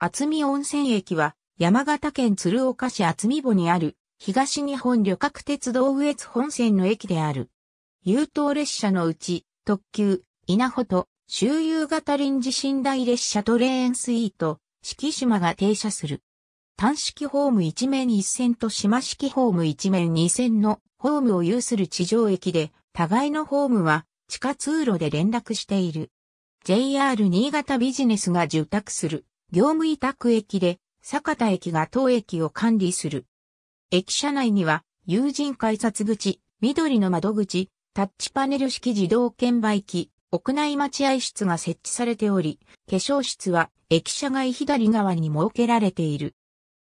厚見温泉駅は、山形県鶴岡市厚見穂にある、東日本旅客鉄道上越本線の駅である。優等列車のうち、特急、稲穂と、周遊型臨時寝台列車トレーンスイート、四季島が停車する。単式ホーム一面一線と島式ホーム一面二線のホームを有する地上駅で、互いのホームは地下通路で連絡している。JR 新潟ビジネスが受託する業務委託駅で、坂田駅が当駅を管理する。駅舎内には、友人改札口、緑の窓口、タッチパネル式自動券売機、屋内待合室が設置されており、化粧室は駅舎外左側に設けられている。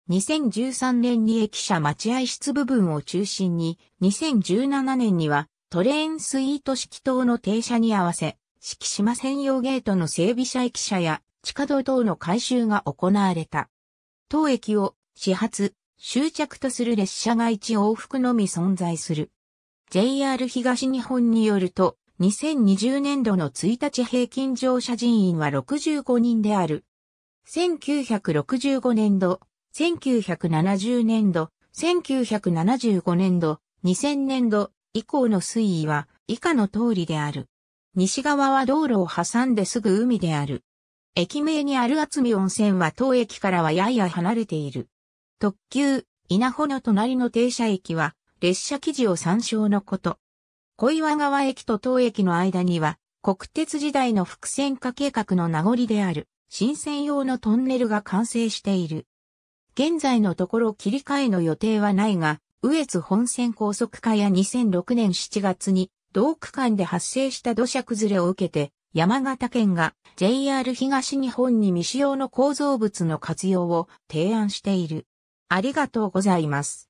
2013年に駅舎待合室部分を中心に、2017年にはトレーンスイート式等の停車に合わせ、敷島専用ゲートの整備車駅舎や地下道等の改修が行われた。当駅を始発、終着とする列車が一往復のみ存在する。JR 東日本によると、2020年度の1日平均乗車人員は65人である。1965年度、1970年度、1975年度、2000年度以降の推移は以下の通りである。西側は道路を挟んですぐ海である。駅名にある厚見温泉は当駅からはやや離れている。特急、稲穂の隣の停車駅は、列車記事を参照のこと。小岩川駅と当駅の間には、国鉄時代の伏線化計画の名残である、新線用のトンネルが完成している。現在のところ切り替えの予定はないが、上越本線高速化や2006年7月に、同区間で発生した土砂崩れを受けて、山形県が JR 東日本に未使用の構造物の活用を提案している。ありがとうございます。